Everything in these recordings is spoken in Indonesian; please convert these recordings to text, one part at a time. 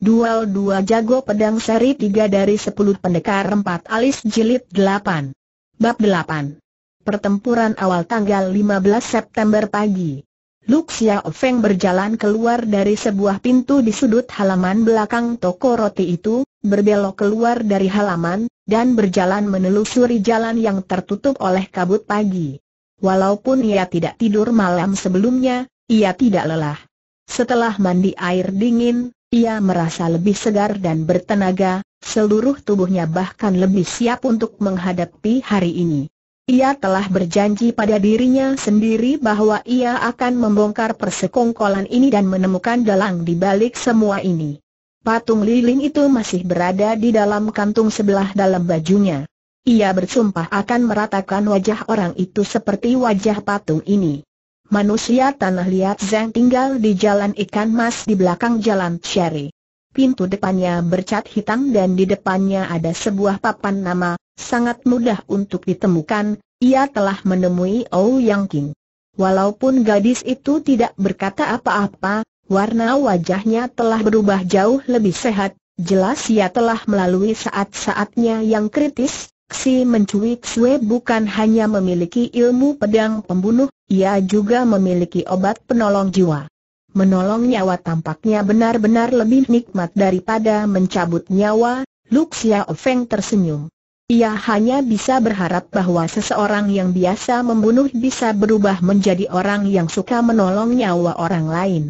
Dual dua jago pedang seri tiga dari sepuluh pendekar empat alis jilid delapan. Bab delapan. Pertempuran awal tanggal 15 September pagi. Luxia Xiao Feng berjalan keluar dari sebuah pintu di sudut halaman belakang toko roti itu, berbelok keluar dari halaman, dan berjalan menelusuri jalan yang tertutup oleh kabut pagi. Walaupun ia tidak tidur malam sebelumnya, ia tidak lelah. Setelah mandi air dingin, ia merasa lebih segar dan bertenaga, seluruh tubuhnya bahkan lebih siap untuk menghadapi hari ini. Ia telah berjanji pada dirinya sendiri bahwa ia akan membongkar persekongkolan ini dan menemukan dalang di balik semua ini. Patung lilin itu masih berada di dalam kantung sebelah dalam bajunya. Ia bersumpah akan meratakan wajah orang itu seperti wajah patung ini. Manusia tanah liat Zeng tinggal di jalan ikan mas di belakang jalan Cherry. Pintu depannya bercat hitam dan di depannya ada sebuah papan nama, sangat mudah untuk ditemukan, ia telah menemui Ou Yang King. Walaupun gadis itu tidak berkata apa-apa, warna wajahnya telah berubah jauh lebih sehat, jelas ia telah melalui saat-saatnya yang kritis, Si mencuit Sue bukan hanya memiliki ilmu pedang pembunuh, ia juga memiliki obat penolong jiwa. Menolong nyawa tampaknya benar-benar lebih nikmat daripada mencabut nyawa, Luxia Ofeng tersenyum. Ia hanya bisa berharap bahwa seseorang yang biasa membunuh bisa berubah menjadi orang yang suka menolong nyawa orang lain.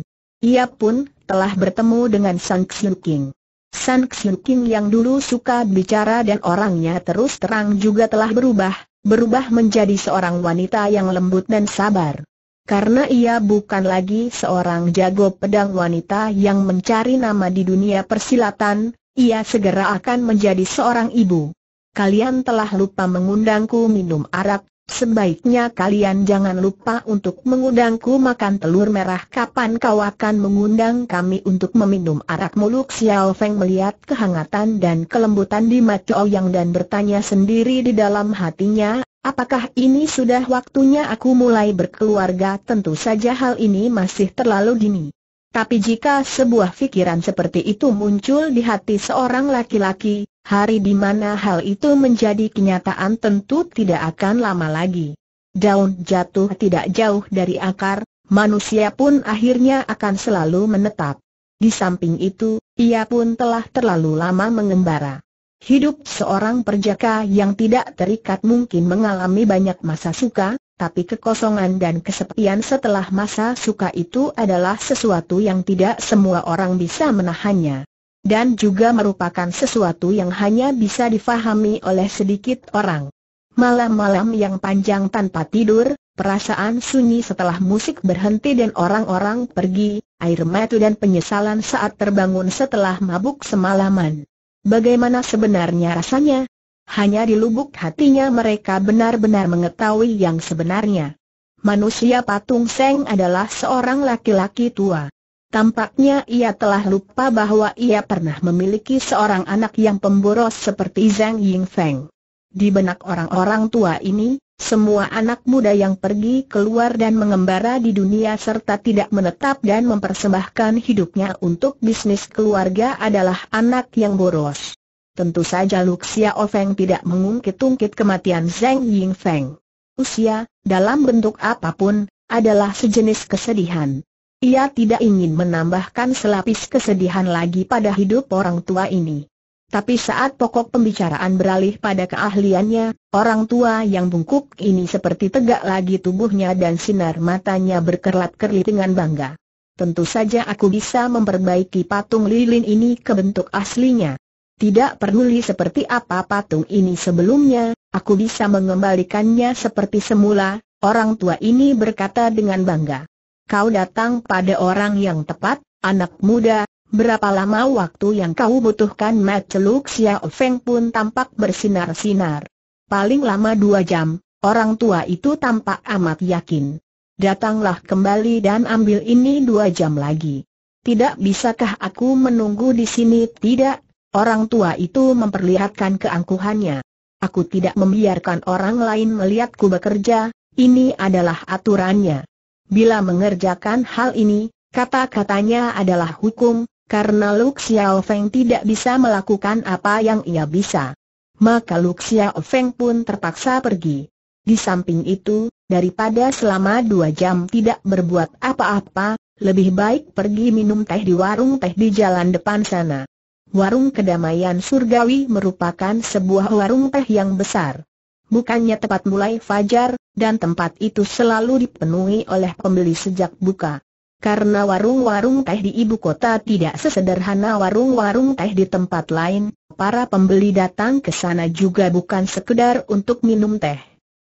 Ia pun telah bertemu dengan Sang Xiu King. San King yang dulu suka bicara dan orangnya terus terang juga telah berubah, berubah menjadi seorang wanita yang lembut dan sabar. Karena ia bukan lagi seorang jago pedang wanita yang mencari nama di dunia persilatan, ia segera akan menjadi seorang ibu. Kalian telah lupa mengundangku minum arak, Sebaiknya kalian jangan lupa untuk mengundangku makan telur merah kapan kau akan mengundang kami untuk meminum arak muluk Xiao Feng melihat kehangatan dan kelembutan di mata Ouyang dan bertanya sendiri di dalam hatinya, apakah ini sudah waktunya aku mulai berkeluarga tentu saja hal ini masih terlalu dini. Tapi jika sebuah fikiran seperti itu muncul di hati seorang laki-laki, Hari di mana hal itu menjadi kenyataan tentu tidak akan lama lagi. Daun jatuh tidak jauh dari akar, manusia pun akhirnya akan selalu menetap. Di samping itu, ia pun telah terlalu lama mengembara. Hidup seorang perjaka yang tidak terikat mungkin mengalami banyak masa suka, tapi kekosongan dan kesepian setelah masa suka itu adalah sesuatu yang tidak semua orang bisa menahannya dan juga merupakan sesuatu yang hanya bisa difahami oleh sedikit orang. Malam-malam yang panjang tanpa tidur, perasaan sunyi setelah musik berhenti dan orang-orang pergi, air mata dan penyesalan saat terbangun setelah mabuk semalaman. Bagaimana sebenarnya rasanya? Hanya di lubuk hatinya mereka benar-benar mengetahui yang sebenarnya. Manusia patung Seng adalah seorang laki-laki tua. Tampaknya ia telah lupa bahwa ia pernah memiliki seorang anak yang pemboros seperti Zhang Yingfeng. Di benak orang-orang tua ini, semua anak muda yang pergi keluar dan mengembara di dunia serta tidak menetap dan mempersembahkan hidupnya untuk bisnis keluarga adalah anak yang boros. Tentu saja Luxia Ofeng tidak mengungkit-ungkit kematian Zhang Yingfeng. Usia, dalam bentuk apapun, adalah sejenis kesedihan. Ia tidak ingin menambahkan selapis kesedihan lagi pada hidup orang tua ini. Tapi saat pokok pembicaraan beralih pada keahliannya, orang tua yang bungkuk ini seperti tegak lagi tubuhnya dan sinar matanya berkerlat kerlip dengan bangga. Tentu saja aku bisa memperbaiki patung lilin ini ke bentuk aslinya. Tidak peduli seperti apa patung ini sebelumnya, aku bisa mengembalikannya seperti semula, orang tua ini berkata dengan bangga kau datang pada orang yang tepat, anak muda, berapa lama waktu yang kau butuhkan Mat Celuk Xiao Feng pun tampak bersinar-sinar. Paling lama dua jam, orang tua itu tampak amat yakin. Datanglah kembali dan ambil ini dua jam lagi. Tidak bisakah aku menunggu di sini? Tidak, orang tua itu memperlihatkan keangkuhannya. Aku tidak membiarkan orang lain melihatku bekerja, ini adalah aturannya. Bila mengerjakan hal ini, kata-katanya adalah hukum, karena Lu Xiao Feng tidak bisa melakukan apa yang ia bisa. Maka Lu Xiao Feng pun terpaksa pergi. Di samping itu, daripada selama dua jam tidak berbuat apa-apa, lebih baik pergi minum teh di warung teh di jalan depan sana. Warung Kedamaian Surgawi merupakan sebuah warung teh yang besar bukannya tepat mulai fajar, dan tempat itu selalu dipenuhi oleh pembeli sejak buka. Karena warung-warung teh di ibu kota tidak sesederhana warung-warung teh di tempat lain, para pembeli datang ke sana juga bukan sekedar untuk minum teh.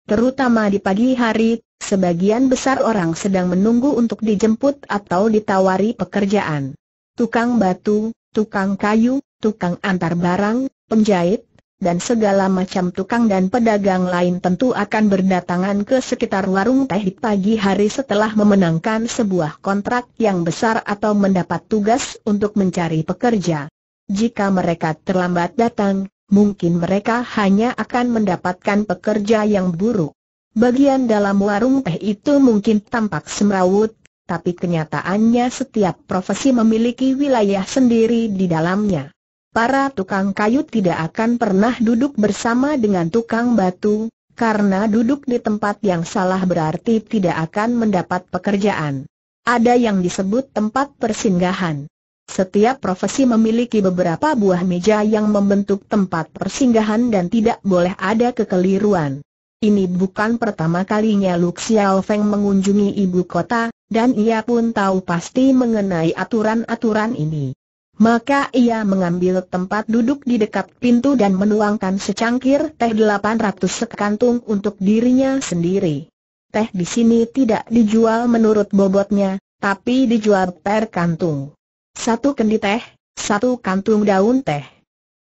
Terutama di pagi hari, sebagian besar orang sedang menunggu untuk dijemput atau ditawari pekerjaan. Tukang batu, tukang kayu, tukang antar barang, penjahit, dan segala macam tukang dan pedagang lain tentu akan berdatangan ke sekitar warung teh di pagi hari setelah memenangkan sebuah kontrak yang besar atau mendapat tugas untuk mencari pekerja. Jika mereka terlambat datang, mungkin mereka hanya akan mendapatkan pekerja yang buruk. Bagian dalam warung teh itu mungkin tampak semrawut, tapi kenyataannya setiap profesi memiliki wilayah sendiri di dalamnya para tukang kayu tidak akan pernah duduk bersama dengan tukang batu, karena duduk di tempat yang salah berarti tidak akan mendapat pekerjaan. Ada yang disebut tempat persinggahan. Setiap profesi memiliki beberapa buah meja yang membentuk tempat persinggahan dan tidak boleh ada kekeliruan. Ini bukan pertama kalinya Lu Xiao Feng mengunjungi ibu kota, dan ia pun tahu pasti mengenai aturan-aturan ini. Maka ia mengambil tempat duduk di dekat pintu dan menuangkan secangkir teh 800 sekantung untuk dirinya sendiri. Teh di sini tidak dijual menurut bobotnya, tapi dijual per kantung. Satu kendi teh, satu kantung daun teh.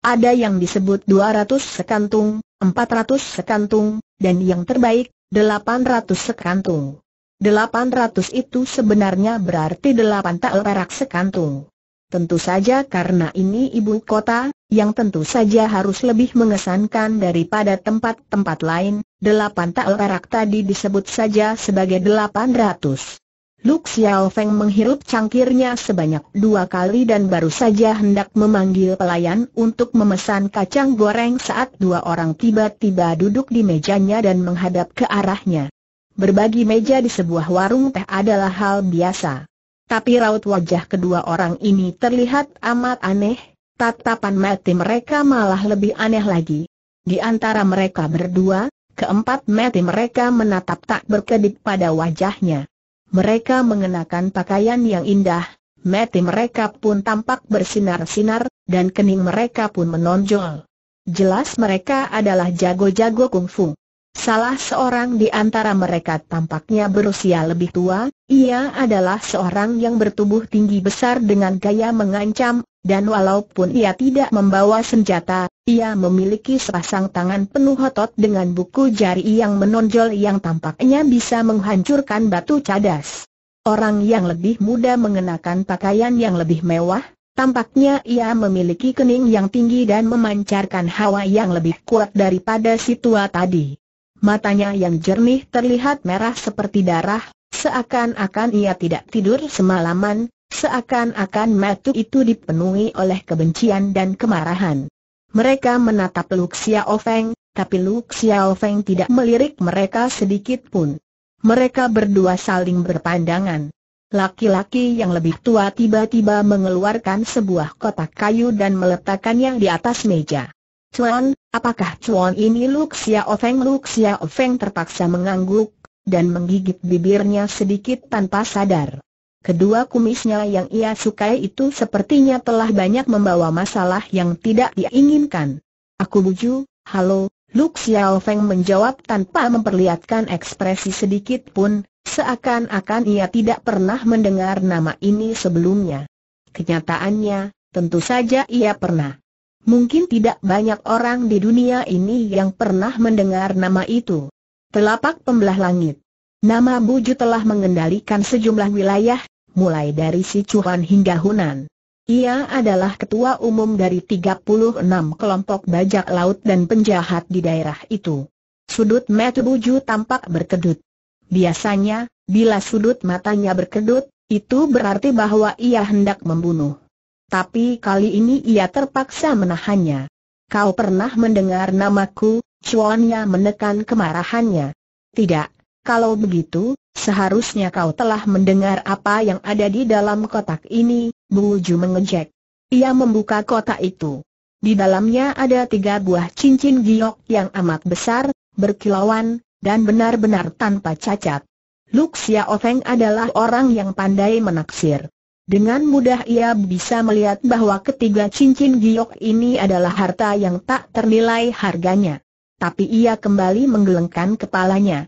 Ada yang disebut 200 sekantung, 400 sekantung, dan yang terbaik, 800 sekantung. 800 itu sebenarnya berarti 8 tael perak sekantung. Tentu saja karena ini ibu kota, yang tentu saja harus lebih mengesankan daripada tempat-tempat lain, delapan tael perak tadi disebut saja sebagai delapan ratus. Luk Xiao Feng menghirup cangkirnya sebanyak dua kali dan baru saja hendak memanggil pelayan untuk memesan kacang goreng saat dua orang tiba-tiba duduk di mejanya dan menghadap ke arahnya. Berbagi meja di sebuah warung teh adalah hal biasa. Tapi raut wajah kedua orang ini terlihat amat aneh, tatapan mati mereka malah lebih aneh lagi. Di antara mereka berdua, keempat mati mereka menatap tak berkedip pada wajahnya. Mereka mengenakan pakaian yang indah, mati mereka pun tampak bersinar-sinar, dan kening mereka pun menonjol. Jelas mereka adalah jago-jago kungfu. Salah seorang di antara mereka tampaknya berusia lebih tua, ia adalah seorang yang bertubuh tinggi besar dengan gaya mengancam, dan walaupun ia tidak membawa senjata, ia memiliki sepasang tangan penuh otot dengan buku jari yang menonjol yang tampaknya bisa menghancurkan batu cadas. Orang yang lebih muda mengenakan pakaian yang lebih mewah, tampaknya ia memiliki kening yang tinggi dan memancarkan hawa yang lebih kuat daripada si tua tadi. Matanya yang jernih terlihat merah seperti darah, Seakan-akan ia tidak tidur semalaman, seakan-akan matu itu dipenuhi oleh kebencian dan kemarahan. Mereka menatap Luxia Xiao Feng, tapi Luxia Xiao Feng tidak melirik mereka sedikit pun. Mereka berdua saling berpandangan. Laki-laki yang lebih tua tiba-tiba mengeluarkan sebuah kotak kayu dan meletakkannya di atas meja. Cuan, apakah cuan ini Luxia Xiao Feng? Luk Xiao Feng terpaksa mengangguk, dan menggigit bibirnya sedikit tanpa sadar. Kedua kumisnya yang ia sukai itu sepertinya telah banyak membawa masalah yang tidak diinginkan. Aku buju, halo, Luke Xiao Feng menjawab tanpa memperlihatkan ekspresi sedikit pun, seakan-akan ia tidak pernah mendengar nama ini sebelumnya. Kenyataannya, tentu saja ia pernah. Mungkin tidak banyak orang di dunia ini yang pernah mendengar nama itu. Telapak Pembelah Langit. Nama Buju telah mengendalikan sejumlah wilayah, mulai dari Sichuan hingga Hunan. Ia adalah ketua umum dari 36 kelompok bajak laut dan penjahat di daerah itu. Sudut mata Buju tampak berkedut. Biasanya, bila sudut matanya berkedut, itu berarti bahwa ia hendak membunuh. Tapi kali ini ia terpaksa menahannya. Kau pernah mendengar namaku, Cuannya menekan kemarahannya. Tidak, kalau begitu, seharusnya kau telah mendengar apa yang ada di dalam kotak ini, Bu mengejek. Ia membuka kotak itu. Di dalamnya ada tiga buah cincin giok yang amat besar, berkilauan, dan benar-benar tanpa cacat. Luk Sia adalah orang yang pandai menaksir. Dengan mudah ia bisa melihat bahwa ketiga cincin giok ini adalah harta yang tak ternilai harganya tapi ia kembali menggelengkan kepalanya.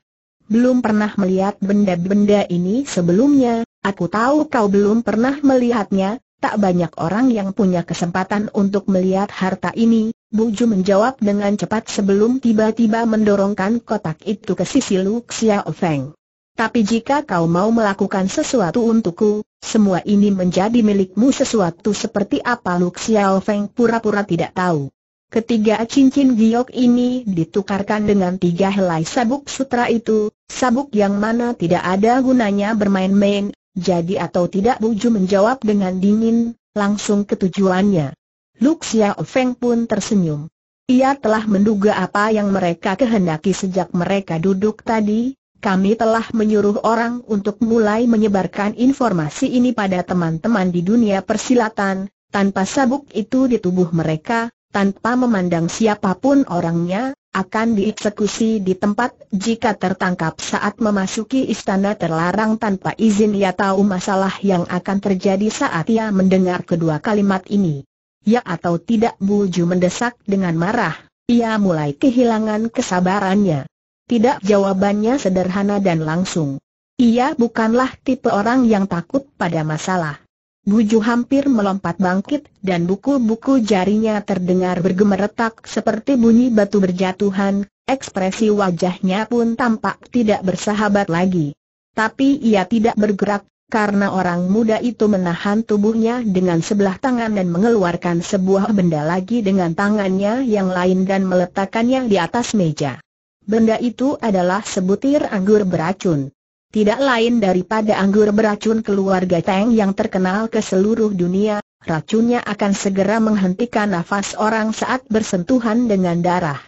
Belum pernah melihat benda-benda ini sebelumnya, aku tahu kau belum pernah melihatnya, tak banyak orang yang punya kesempatan untuk melihat harta ini, Buju menjawab dengan cepat sebelum tiba-tiba mendorongkan kotak itu ke sisi Lu Xiao Feng. Tapi jika kau mau melakukan sesuatu untukku, semua ini menjadi milikmu sesuatu seperti apa Lu Xiao Feng pura-pura tidak tahu. Ketiga cincin giok ini ditukarkan dengan tiga helai sabuk sutra itu, sabuk yang mana tidak ada gunanya bermain-main, jadi atau tidak Buju menjawab dengan dingin, langsung ke tujuannya. Luxia Feng pun tersenyum. Ia telah menduga apa yang mereka kehendaki sejak mereka duduk tadi, kami telah menyuruh orang untuk mulai menyebarkan informasi ini pada teman-teman di dunia persilatan, tanpa sabuk itu di tubuh mereka, tanpa memandang siapapun orangnya, akan dieksekusi di tempat jika tertangkap saat memasuki istana terlarang tanpa izin ia tahu masalah yang akan terjadi saat ia mendengar kedua kalimat ini. Ya atau tidak Buju mendesak dengan marah, ia mulai kehilangan kesabarannya. Tidak jawabannya sederhana dan langsung. Ia bukanlah tipe orang yang takut pada masalah. Buju hampir melompat bangkit dan buku-buku jarinya terdengar bergemeretak seperti bunyi batu berjatuhan, ekspresi wajahnya pun tampak tidak bersahabat lagi. Tapi ia tidak bergerak, karena orang muda itu menahan tubuhnya dengan sebelah tangan dan mengeluarkan sebuah benda lagi dengan tangannya yang lain dan meletakkannya di atas meja. Benda itu adalah sebutir anggur beracun tidak lain daripada anggur beracun keluarga Tang yang terkenal ke seluruh dunia, racunnya akan segera menghentikan nafas orang saat bersentuhan dengan darah.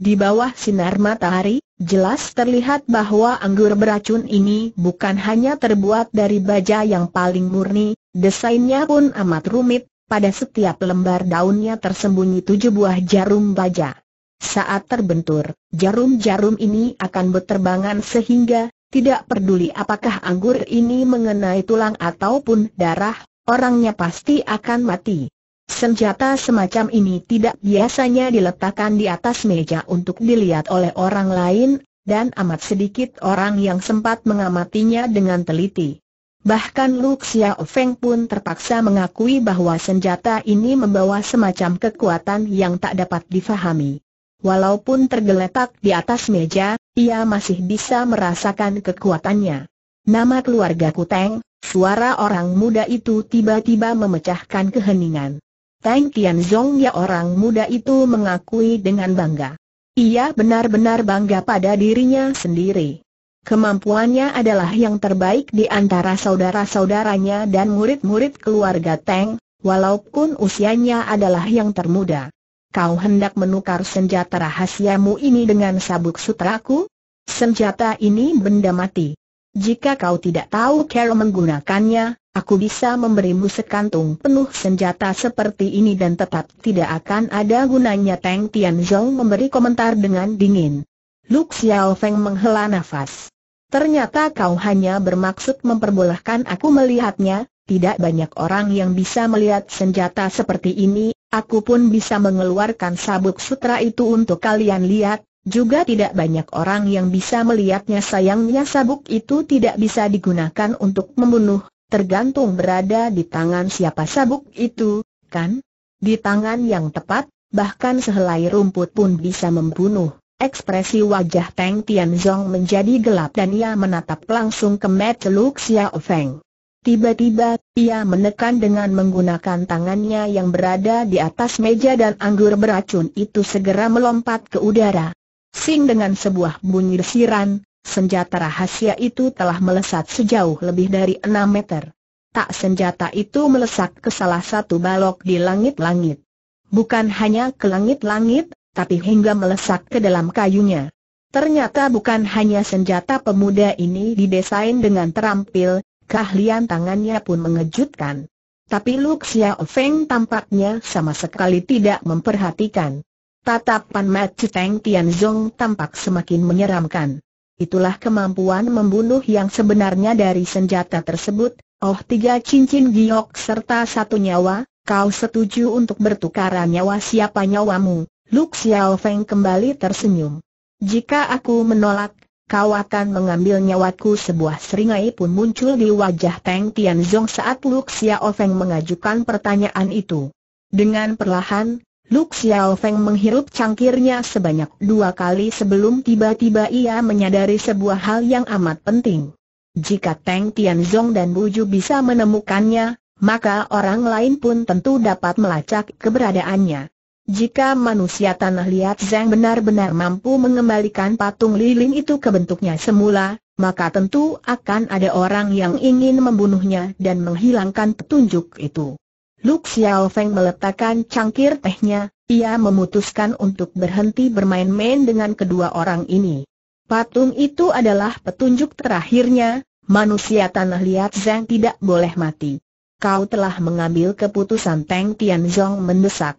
Di bawah sinar matahari, jelas terlihat bahwa anggur beracun ini bukan hanya terbuat dari baja yang paling murni, desainnya pun amat rumit, pada setiap lembar daunnya tersembunyi tujuh buah jarum baja. Saat terbentur, jarum-jarum ini akan berterbangan sehingga tidak peduli apakah anggur ini mengenai tulang ataupun darah, orangnya pasti akan mati. Senjata semacam ini tidak biasanya diletakkan di atas meja untuk dilihat oleh orang lain, dan amat sedikit orang yang sempat mengamatinya dengan teliti. Bahkan Lu Xiaofeng pun terpaksa mengakui bahwa senjata ini membawa semacam kekuatan yang tak dapat difahami. Walaupun tergeletak di atas meja, ia masih bisa merasakan kekuatannya. Nama keluarga Kuteng, suara orang muda itu tiba-tiba memecahkan keheningan. Tang Tianzong ya orang muda itu mengakui dengan bangga. Ia benar-benar bangga pada dirinya sendiri. Kemampuannya adalah yang terbaik di antara saudara-saudaranya dan murid-murid keluarga Tang, walaupun usianya adalah yang termuda kau hendak menukar senjata rahasiamu ini dengan sabuk sutraku? Senjata ini benda mati. Jika kau tidak tahu cara menggunakannya, aku bisa memberimu sekantung penuh senjata seperti ini dan tetap tidak akan ada gunanya Tang Tianzong memberi komentar dengan dingin. Lu Xiaofeng menghela nafas. Ternyata kau hanya bermaksud memperbolehkan aku melihatnya, tidak banyak orang yang bisa melihat senjata seperti ini, Aku pun bisa mengeluarkan sabuk sutra itu untuk kalian lihat, juga tidak banyak orang yang bisa melihatnya sayangnya sabuk itu tidak bisa digunakan untuk membunuh, tergantung berada di tangan siapa sabuk itu, kan? Di tangan yang tepat, bahkan sehelai rumput pun bisa membunuh. Ekspresi wajah Teng Tianzong menjadi gelap dan ia menatap langsung ke Mat Luxia Feng. Tiba-tiba, ia menekan dengan menggunakan tangannya yang berada di atas meja dan anggur beracun itu segera melompat ke udara. Sing dengan sebuah bunyi desiran, senjata rahasia itu telah melesat sejauh lebih dari enam meter. Tak senjata itu melesak ke salah satu balok di langit-langit. Bukan hanya ke langit-langit, tapi hingga melesak ke dalam kayunya. Ternyata bukan hanya senjata pemuda ini didesain dengan terampil, keahlian tangannya pun mengejutkan. Tapi Lu Xiao Feng tampaknya sama sekali tidak memperhatikan. Tatapan Macu Teng Tianzong tampak semakin menyeramkan. Itulah kemampuan membunuh yang sebenarnya dari senjata tersebut, oh tiga cincin giok serta satu nyawa, kau setuju untuk bertukar nyawa siapa nyawamu, Lu Xiao Feng kembali tersenyum. Jika aku menolak, kau akan mengambil nyawaku sebuah seringai pun muncul di wajah Teng Tianzong saat Lu Xiaofeng mengajukan pertanyaan itu. Dengan perlahan, Lu Xiaofeng menghirup cangkirnya sebanyak dua kali sebelum tiba-tiba ia menyadari sebuah hal yang amat penting. Jika Teng Tianzong dan Buju bisa menemukannya, maka orang lain pun tentu dapat melacak keberadaannya. Jika manusia tanah liat Zeng benar-benar mampu mengembalikan patung lilin itu ke bentuknya semula, maka tentu akan ada orang yang ingin membunuhnya dan menghilangkan petunjuk itu. Lu Xiao Feng meletakkan cangkir tehnya, ia memutuskan untuk berhenti bermain-main dengan kedua orang ini. Patung itu adalah petunjuk terakhirnya, manusia tanah liat Zeng tidak boleh mati. Kau telah mengambil keputusan Teng Tianzong mendesak.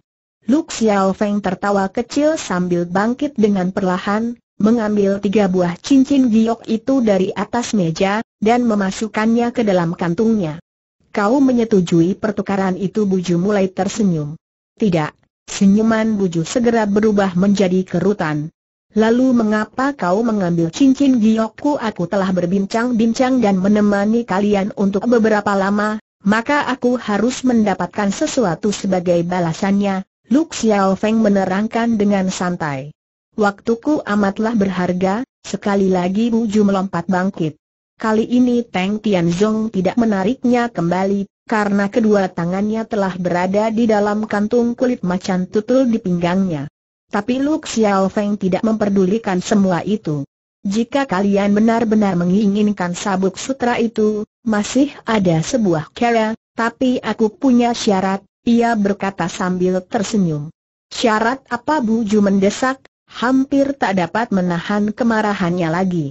Luk Xiao Feng tertawa kecil sambil bangkit dengan perlahan, mengambil tiga buah cincin giok itu dari atas meja, dan memasukkannya ke dalam kantungnya. Kau menyetujui pertukaran itu Buju mulai tersenyum. Tidak, senyuman Buju segera berubah menjadi kerutan. Lalu mengapa kau mengambil cincin giokku aku telah berbincang-bincang dan menemani kalian untuk beberapa lama, maka aku harus mendapatkan sesuatu sebagai balasannya, Lu Xiao Feng menerangkan dengan santai. Waktuku amatlah berharga, sekali lagi Ju melompat bangkit. Kali ini Teng Tianzong tidak menariknya kembali, karena kedua tangannya telah berada di dalam kantung kulit macan tutul di pinggangnya. Tapi Lu Xiao Feng tidak memperdulikan semua itu. Jika kalian benar-benar menginginkan sabuk sutra itu, masih ada sebuah cara, tapi aku punya syarat, ia berkata sambil tersenyum. Syarat apa Bu Ju mendesak, hampir tak dapat menahan kemarahannya lagi.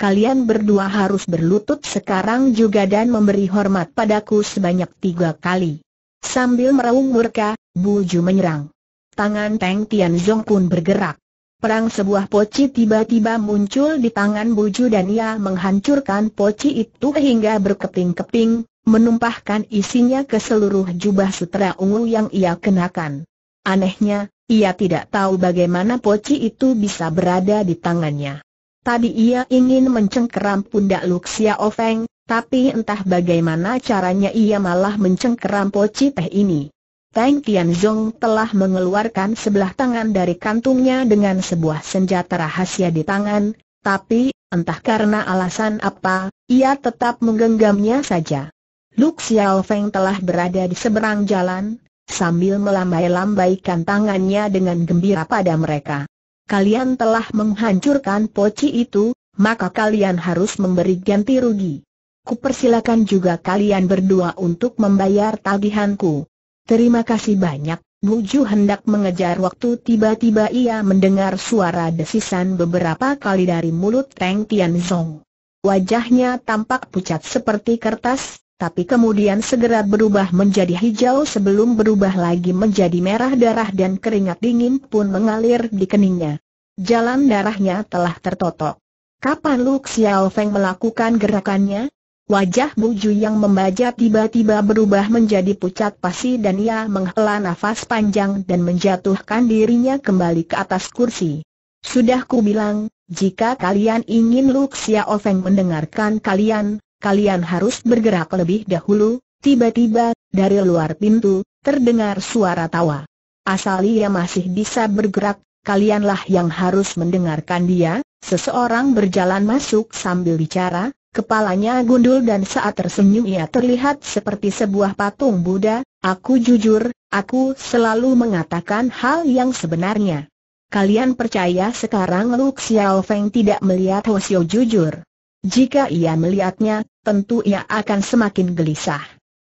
Kalian berdua harus berlutut sekarang juga dan memberi hormat padaku sebanyak tiga kali. Sambil meraung murka, Bu Ju menyerang. Tangan Teng Zong pun bergerak. Perang sebuah poci tiba-tiba muncul di tangan Buju dan ia menghancurkan poci itu hingga berkeping-keping, menumpahkan isinya ke seluruh jubah sutra ungu yang ia kenakan. Anehnya, ia tidak tahu bagaimana poci itu bisa berada di tangannya. Tadi ia ingin mencengkeram pundak Luxia Ofeng, tapi entah bagaimana caranya ia malah mencengkeram poci teh ini. Tang Tianzong telah mengeluarkan sebelah tangan dari kantungnya dengan sebuah senjata rahasia di tangan, tapi, entah karena alasan apa, ia tetap menggenggamnya saja. Luk Xiao Feng telah berada di seberang jalan, sambil melambai-lambaikan tangannya dengan gembira pada mereka. Kalian telah menghancurkan poci itu, maka kalian harus memberi ganti rugi. Kupersilakan juga kalian berdua untuk membayar tagihanku. Terima kasih banyak. Ju hendak mengejar waktu tiba-tiba ia mendengar suara desisan beberapa kali dari mulut Teng Tianzong. Wajahnya tampak pucat seperti kertas, tapi kemudian segera berubah menjadi hijau sebelum berubah lagi menjadi merah darah dan keringat dingin pun mengalir di keningnya. Jalan darahnya telah tertotok. Kapan Lu Xiao Feng melakukan gerakannya? Wajah Buju yang membaca tiba-tiba berubah menjadi pucat pasi dan ia menghela nafas panjang dan menjatuhkan dirinya kembali ke atas kursi. Sudah ku bilang, jika kalian ingin Lu Xiao Feng mendengarkan kalian, kalian harus bergerak lebih dahulu. Tiba-tiba, dari luar pintu, terdengar suara tawa. Asal ia masih bisa bergerak, kalianlah yang harus mendengarkan dia, seseorang berjalan masuk sambil bicara, kepalanya gundul dan saat tersenyum ia terlihat seperti sebuah patung Buddha, aku jujur, aku selalu mengatakan hal yang sebenarnya. Kalian percaya sekarang Lu Xiaofeng tidak melihat Hosio jujur? Jika ia melihatnya, tentu ia akan semakin gelisah.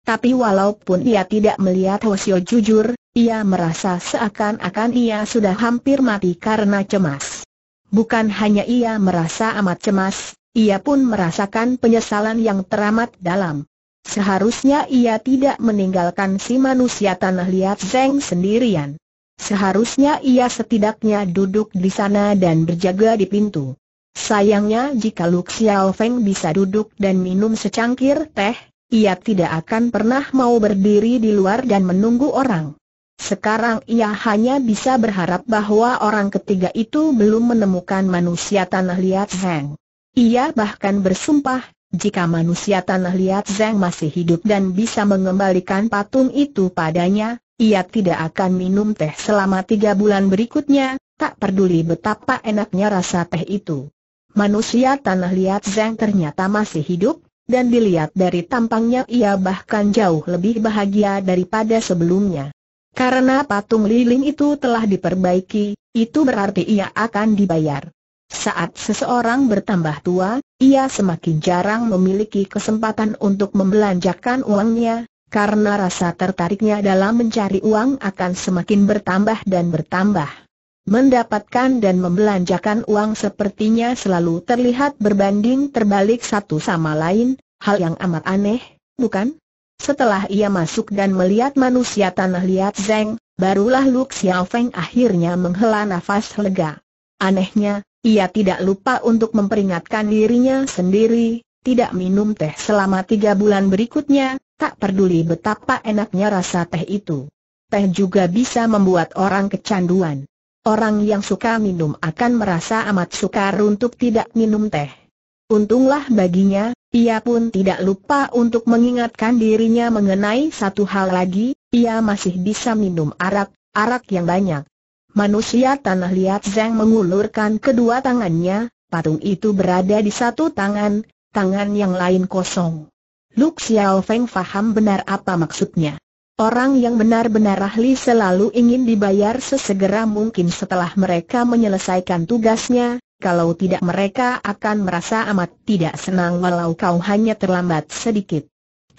Tapi walaupun ia tidak melihat Hosio jujur, ia merasa seakan-akan ia sudah hampir mati karena cemas. Bukan hanya ia merasa amat cemas, ia pun merasakan penyesalan yang teramat dalam. Seharusnya ia tidak meninggalkan si manusia tanah liat Zeng sendirian. Seharusnya ia setidaknya duduk di sana dan berjaga di pintu. Sayangnya jika Luk Xiao Feng bisa duduk dan minum secangkir teh, ia tidak akan pernah mau berdiri di luar dan menunggu orang. Sekarang ia hanya bisa berharap bahwa orang ketiga itu belum menemukan manusia tanah liat Zeng. Ia bahkan bersumpah, jika manusia tanah liat Zeng masih hidup dan bisa mengembalikan patung itu padanya, ia tidak akan minum teh selama tiga bulan berikutnya, tak peduli betapa enaknya rasa teh itu. Manusia tanah liat Zeng ternyata masih hidup, dan dilihat dari tampangnya ia bahkan jauh lebih bahagia daripada sebelumnya. Karena patung lilin itu telah diperbaiki, itu berarti ia akan dibayar. Saat seseorang bertambah tua, ia semakin jarang memiliki kesempatan untuk membelanjakan uangnya, karena rasa tertariknya dalam mencari uang akan semakin bertambah dan bertambah. Mendapatkan dan membelanjakan uang sepertinya selalu terlihat berbanding terbalik satu sama lain, hal yang amat aneh, bukan? Setelah ia masuk dan melihat manusia tanah liat Zeng, barulah Lu Xiaofeng akhirnya menghela nafas lega. Anehnya, ia tidak lupa untuk memperingatkan dirinya sendiri, tidak minum teh selama tiga bulan berikutnya, tak peduli betapa enaknya rasa teh itu. Teh juga bisa membuat orang kecanduan. Orang yang suka minum akan merasa amat sukar untuk tidak minum teh. Untunglah baginya, ia pun tidak lupa untuk mengingatkan dirinya mengenai satu hal lagi, ia masih bisa minum arak, arak yang banyak. Manusia tanah liat Zeng mengulurkan kedua tangannya, patung itu berada di satu tangan, tangan yang lain kosong. Luk Xiao Feng faham benar apa maksudnya. Orang yang benar-benar ahli selalu ingin dibayar sesegera mungkin setelah mereka menyelesaikan tugasnya, kalau tidak mereka akan merasa amat tidak senang walau kau hanya terlambat sedikit.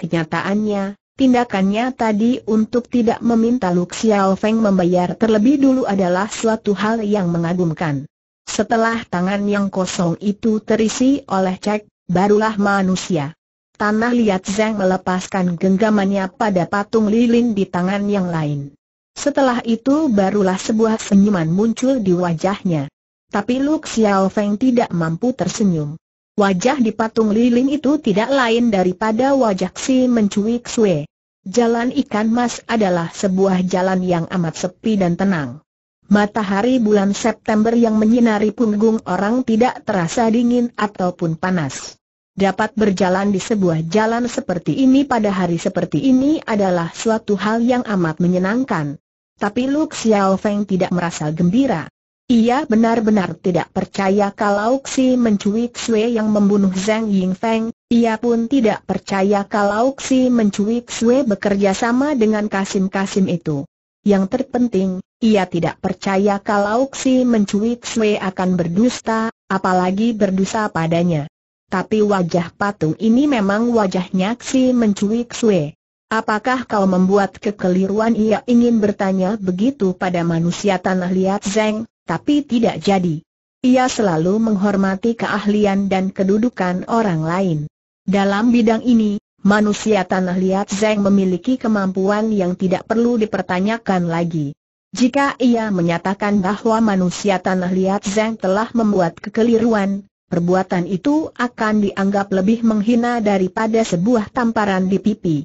Kenyataannya, tindakannya tadi untuk tidak meminta Lu Xiao Feng membayar terlebih dulu adalah suatu hal yang mengagumkan. Setelah tangan yang kosong itu terisi oleh cek, barulah manusia Tanah Liat Zeng melepaskan genggamannya pada patung lilin di tangan yang lain. Setelah itu barulah sebuah senyuman muncul di wajahnya. Tapi Luk Xiao Feng tidak mampu tersenyum. Wajah di patung lilin itu tidak lain daripada wajah si mencuik sue. Jalan ikan mas adalah sebuah jalan yang amat sepi dan tenang. Matahari bulan September yang menyinari punggung orang tidak terasa dingin ataupun panas. Dapat berjalan di sebuah jalan seperti ini pada hari seperti ini adalah suatu hal yang amat menyenangkan. Tapi Lu Xiao Feng tidak merasa gembira. Ia benar-benar tidak percaya kalau Xi menculik Xue yang membunuh Zhang Yingfeng, ia pun tidak percaya kalau Xi menculik Xue bekerja sama dengan Kasim-Kasim itu. Yang terpenting, ia tidak percaya kalau Xi menculik Xue akan berdusta, apalagi berdosa padanya tapi wajah patung ini memang wajahnya Xi mencuik Sue. Apakah kau membuat kekeliruan ia ingin bertanya begitu pada manusia tanah liat Zeng, tapi tidak jadi. Ia selalu menghormati keahlian dan kedudukan orang lain. Dalam bidang ini, manusia tanah liat Zeng memiliki kemampuan yang tidak perlu dipertanyakan lagi. Jika ia menyatakan bahwa manusia tanah liat Zeng telah membuat kekeliruan, perbuatan itu akan dianggap lebih menghina daripada sebuah tamparan di pipi.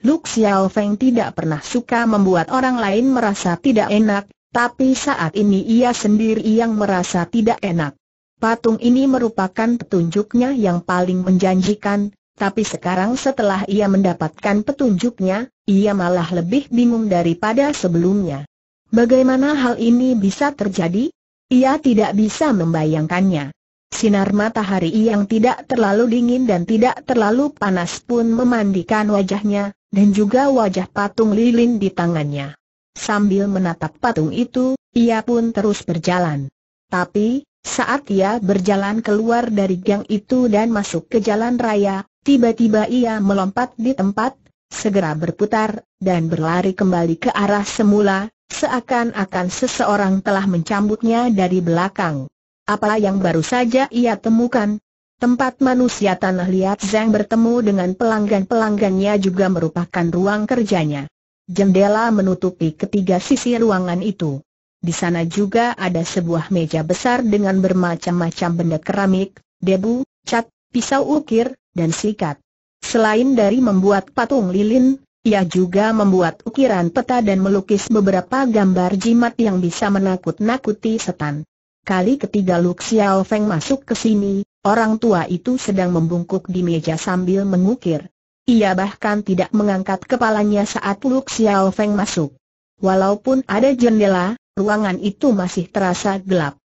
Luk Xiao Feng tidak pernah suka membuat orang lain merasa tidak enak, tapi saat ini ia sendiri yang merasa tidak enak. Patung ini merupakan petunjuknya yang paling menjanjikan, tapi sekarang setelah ia mendapatkan petunjuknya, ia malah lebih bingung daripada sebelumnya. Bagaimana hal ini bisa terjadi? Ia tidak bisa membayangkannya. Sinar matahari yang tidak terlalu dingin dan tidak terlalu panas pun memandikan wajahnya, dan juga wajah patung lilin di tangannya. Sambil menatap patung itu, ia pun terus berjalan. Tapi, saat ia berjalan keluar dari gang itu dan masuk ke jalan raya, tiba-tiba ia melompat di tempat, segera berputar, dan berlari kembali ke arah semula, seakan-akan seseorang telah mencambuknya dari belakang. Apa yang baru saja ia temukan? Tempat manusia tanah liat Zeng bertemu dengan pelanggan-pelanggannya juga merupakan ruang kerjanya. Jendela menutupi ketiga sisi ruangan itu. Di sana juga ada sebuah meja besar dengan bermacam-macam benda keramik, debu, cat, pisau ukir, dan sikat. Selain dari membuat patung lilin, ia juga membuat ukiran peta dan melukis beberapa gambar jimat yang bisa menakut-nakuti setan. Kali ketiga Luk Xiao Feng masuk ke sini, orang tua itu sedang membungkuk di meja sambil mengukir. Ia bahkan tidak mengangkat kepalanya saat Luk Xiao Feng masuk. Walaupun ada jendela, ruangan itu masih terasa gelap.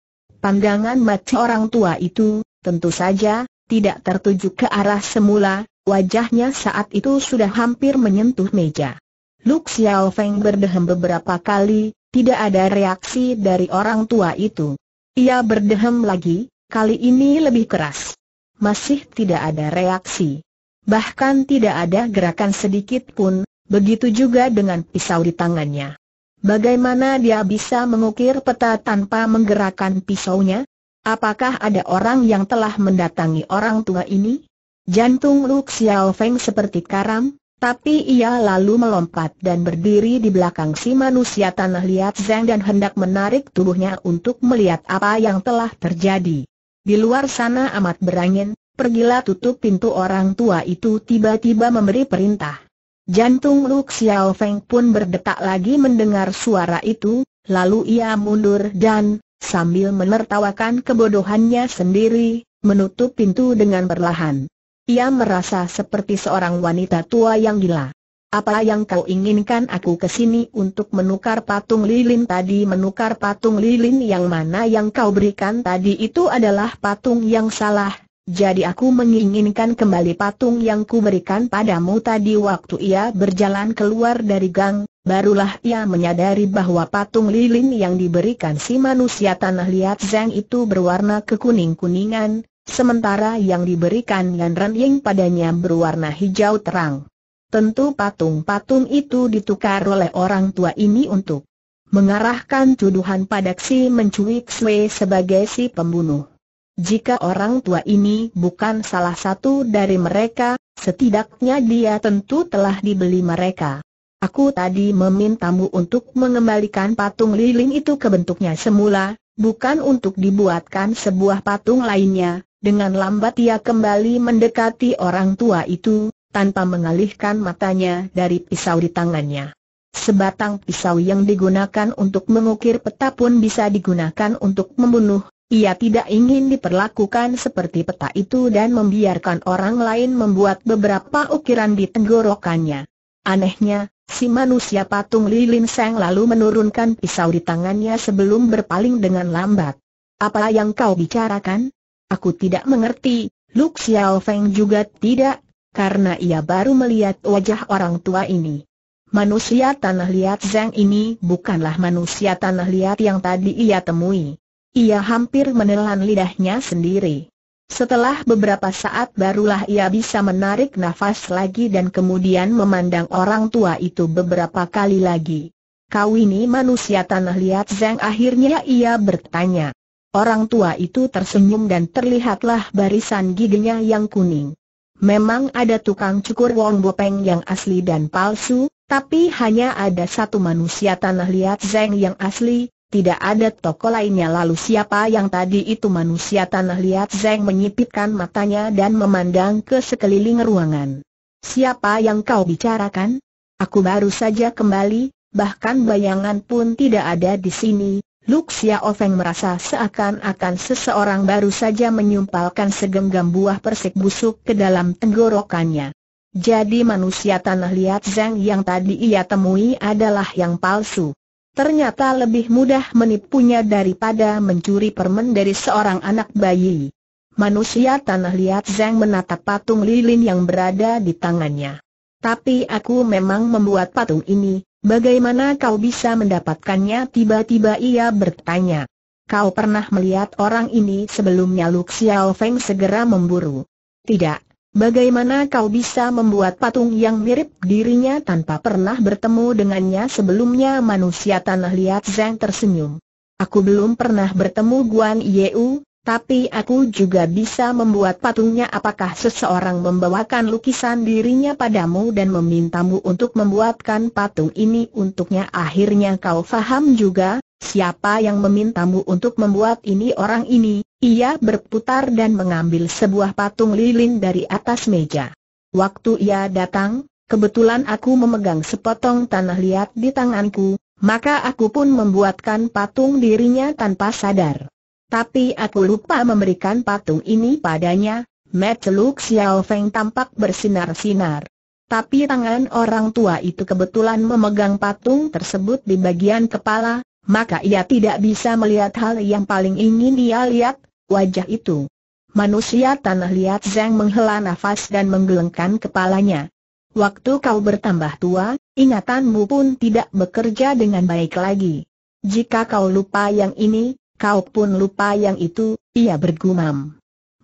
Pandangan mata orang tua itu, tentu saja, tidak tertuju ke arah semula, wajahnya saat itu sudah hampir menyentuh meja. Luk Xiao Feng berdehem beberapa kali, tidak ada reaksi dari orang tua itu. Ia berdehem lagi, kali ini lebih keras. Masih tidak ada reaksi. Bahkan tidak ada gerakan sedikit pun, begitu juga dengan pisau di tangannya. Bagaimana dia bisa mengukir peta tanpa menggerakkan pisaunya? Apakah ada orang yang telah mendatangi orang tua ini? Jantung Lu Xiao Feng seperti karam, tapi ia lalu melompat dan berdiri di belakang si manusia tanah liat Zeng dan hendak menarik tubuhnya untuk melihat apa yang telah terjadi. Di luar sana amat berangin, pergilah tutup pintu orang tua itu tiba-tiba memberi perintah. Jantung Lu Xiao Feng pun berdetak lagi mendengar suara itu, lalu ia mundur dan, sambil menertawakan kebodohannya sendiri, menutup pintu dengan perlahan. Ia merasa seperti seorang wanita tua yang gila. Apa yang kau inginkan aku kesini untuk menukar patung lilin tadi? Menukar patung lilin yang mana yang kau berikan tadi itu adalah patung yang salah. Jadi aku menginginkan kembali patung yang kuberikan padamu tadi waktu ia berjalan keluar dari gang, barulah ia menyadari bahwa patung lilin yang diberikan si manusia tanah liat Zeng itu berwarna kekuning-kuningan, sementara yang diberikan Yan Ren Ying padanya berwarna hijau terang. Tentu patung-patung itu ditukar oleh orang tua ini untuk mengarahkan tuduhan pada si mencuik Sui sebagai si pembunuh. Jika orang tua ini bukan salah satu dari mereka, setidaknya dia tentu telah dibeli mereka. Aku tadi memintamu untuk mengembalikan patung lilin itu ke bentuknya semula, bukan untuk dibuatkan sebuah patung lainnya, dengan lambat ia kembali mendekati orang tua itu, tanpa mengalihkan matanya dari pisau di tangannya. Sebatang pisau yang digunakan untuk mengukir peta pun bisa digunakan untuk membunuh. Ia tidak ingin diperlakukan seperti peta itu dan membiarkan orang lain membuat beberapa ukiran di tenggorokannya. Anehnya, si manusia patung Lilin Seng lalu menurunkan pisau di tangannya sebelum berpaling dengan lambat. Apa yang kau bicarakan? Aku tidak mengerti, Lu Xiao Feng juga tidak, karena ia baru melihat wajah orang tua ini. Manusia tanah liat Zeng ini bukanlah manusia tanah liat yang tadi ia temui. Ia hampir menelan lidahnya sendiri. Setelah beberapa saat barulah ia bisa menarik nafas lagi dan kemudian memandang orang tua itu beberapa kali lagi. Kau ini manusia tanah liat Zeng akhirnya ia bertanya. Orang tua itu tersenyum dan terlihatlah barisan giginya yang kuning. Memang ada tukang cukur Wong Bopeng yang asli dan palsu, tapi hanya ada satu manusia tanah liat Zeng yang asli, tidak ada toko lainnya lalu siapa yang tadi itu manusia tanah liat Zeng menyipitkan matanya dan memandang ke sekeliling ruangan. Siapa yang kau bicarakan? Aku baru saja kembali, bahkan bayangan pun tidak ada di sini, Sia Ofeng merasa seakan-akan seseorang baru saja menyumpalkan segenggam buah persik busuk ke dalam tenggorokannya. Jadi manusia tanah liat Zhang yang tadi ia temui adalah yang palsu. Ternyata lebih mudah menipunya daripada mencuri permen dari seorang anak bayi. Manusia tanah liat Zhang menatap patung lilin yang berada di tangannya. Tapi aku memang membuat patung ini, Bagaimana kau bisa mendapatkannya? Tiba-tiba ia bertanya. Kau pernah melihat orang ini sebelumnya? Luk Xiao Feng segera memburu. Tidak. Bagaimana kau bisa membuat patung yang mirip dirinya tanpa pernah bertemu dengannya sebelumnya manusia tanah liat Zhang tersenyum. Aku belum pernah bertemu Guan Yeu, tapi aku juga bisa membuat patungnya apakah seseorang membawakan lukisan dirinya padamu dan memintamu untuk membuatkan patung ini untuknya Akhirnya kau faham juga, siapa yang memintamu untuk membuat ini orang ini Ia berputar dan mengambil sebuah patung lilin dari atas meja Waktu ia datang, kebetulan aku memegang sepotong tanah liat di tanganku Maka aku pun membuatkan patung dirinya tanpa sadar tapi aku lupa memberikan patung ini padanya, Mata Xiao Feng tampak bersinar-sinar. Tapi tangan orang tua itu kebetulan memegang patung tersebut di bagian kepala, maka ia tidak bisa melihat hal yang paling ingin ia lihat, wajah itu. Manusia tanah liat Zeng menghela nafas dan menggelengkan kepalanya. Waktu kau bertambah tua, ingatanmu pun tidak bekerja dengan baik lagi. Jika kau lupa yang ini, Kau pun lupa yang itu, ia bergumam.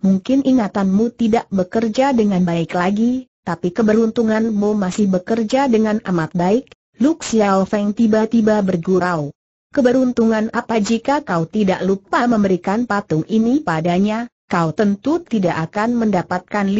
Mungkin ingatanmu tidak bekerja dengan baik lagi, tapi keberuntunganmu masih bekerja dengan amat baik, Lu Xiao Feng tiba-tiba bergurau. Keberuntungan apa jika kau tidak lupa memberikan patung ini padanya, kau tentu tidak akan mendapatkan 500